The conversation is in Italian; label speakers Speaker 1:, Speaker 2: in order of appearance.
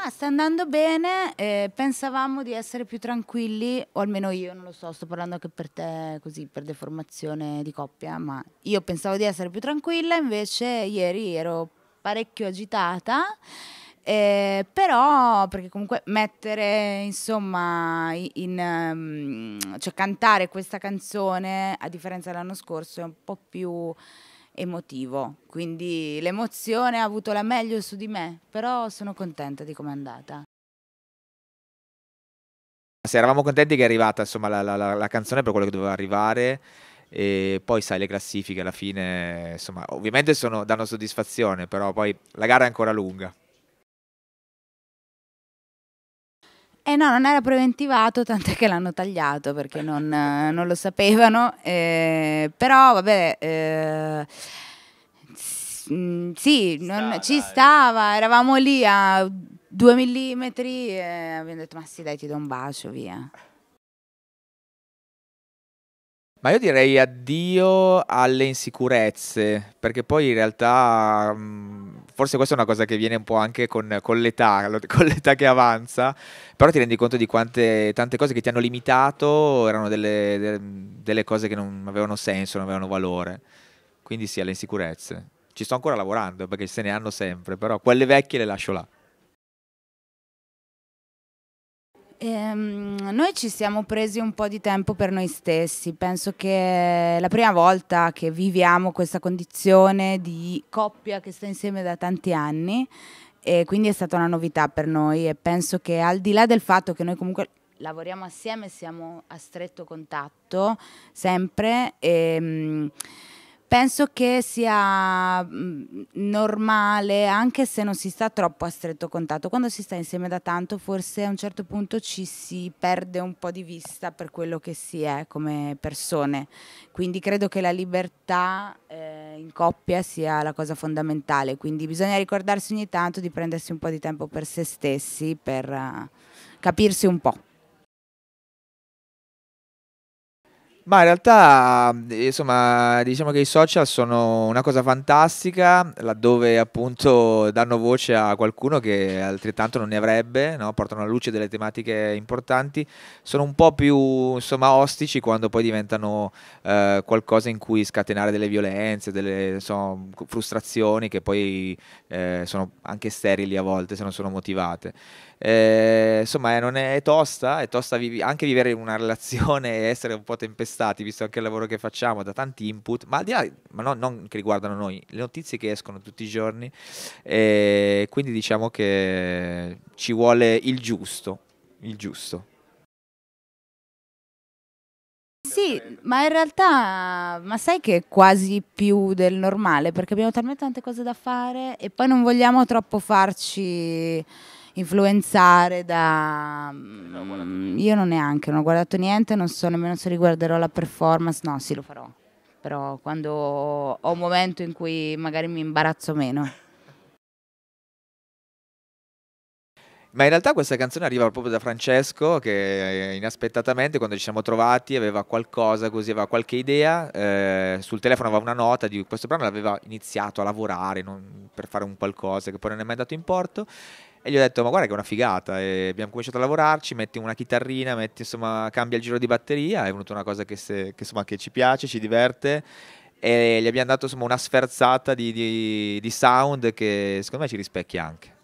Speaker 1: Ah, sta andando bene, eh, pensavamo di essere più tranquilli, o almeno io, non lo so, sto parlando anche per te così, per deformazione di coppia, ma io pensavo di essere più tranquilla, invece ieri ero parecchio agitata, eh, però perché comunque mettere, insomma, in, um, cioè cantare questa canzone, a differenza dell'anno scorso, è un po' più emotivo, quindi l'emozione ha avuto la meglio su di me, però sono contenta di come è andata.
Speaker 2: Se eravamo contenti che è arrivata insomma, la, la, la canzone per quello che doveva arrivare e poi sai le classifiche alla fine insomma ovviamente sono, danno soddisfazione però poi la gara è ancora lunga
Speaker 1: Eh no, non era preventivato, tant'è che l'hanno tagliato perché non, eh, non lo sapevano. Eh, però vabbè... Eh, mm, sì, ci, non, stava, ci stava, eravamo lì a due millimetri e abbiamo detto ma sì dai ti do un bacio, via.
Speaker 2: Ma io direi addio alle insicurezze, perché poi in realtà mh, mm, forse questa è una cosa che viene un po' anche con, con l'età, con l'età che avanza, però ti rendi conto di quante tante cose che ti hanno limitato erano delle, delle cose che non avevano senso, non avevano valore. Quindi sì, alle insicurezze. Ci sto ancora lavorando perché se ne hanno sempre, però quelle vecchie le lascio là.
Speaker 1: Ehm, noi ci siamo presi un po' di tempo per noi stessi, penso che la prima volta che viviamo questa condizione di coppia che sta insieme da tanti anni e quindi è stata una novità per noi e penso che al di là del fatto che noi comunque lavoriamo assieme, siamo a stretto contatto sempre. E, ehm, penso che sia mm, normale, anche se non si sta troppo a stretto contatto, quando si sta insieme da tanto forse a un certo punto ci si perde un po' di vista per quello che si è come persone. Quindi credo che la libertà eh, in coppia sia la cosa fondamentale, quindi bisogna ricordarsi ogni tanto di prendersi un po' di tempo per se stessi, per uh, capirsi un po'.
Speaker 2: Ma in realtà, insomma, diciamo che i social sono una cosa fantastica, laddove appunto danno voce a qualcuno che altrettanto non ne avrebbe, no? portano alla luce delle tematiche importanti, sono un po' più, insomma, ostici quando poi diventano eh, qualcosa in cui scatenare delle violenze, delle insomma, frustrazioni che poi eh, sono anche sterili a volte se non sono motivate. Eh, insomma, eh, è, non è, tosta, è tosta vivi- anche vivere in una relazione e essere un po' tempestati stati, visto anche il lavoro che facciamo, da tanti input, ma al di là, ma no, non che riguardano noi, le notizie che escono tutti i giorni, eh, quindi diciamo che ci vuole il giusto, il giusto.
Speaker 1: Sì, ma in realtà, ma sai che è quasi più del normale, perché abbiamo talmente tante cose da fare e poi non vogliamo troppo farci influenzare da... Mm, io non neanche, non ho guardato niente, non so nemmeno se riguarderò la performance, no sì lo farò, però quando ho un momento in cui magari mi imbarazzo meno.
Speaker 2: Ma in realtà questa canzone arriva proprio da Francesco che eh, inaspettatamente quando ci siamo trovati aveva qualcosa così, aveva qualche idea, eh, sul telefono aveva una nota di questo brano, l'aveva iniziato a lavorare non, per fare un qualcosa che poi non è mai andato in porto e gli ho detto ma guarda che è una figata e eh, abbiamo cominciato a lavorarci, metti una chitarrina, metti, insomma, cambia il giro di batteria, è venuta una cosa che, se, che, insomma, che ci piace, ci diverte e gli abbiamo dato insomma, una sferzata di, di, di sound che secondo me ci rispecchia anche.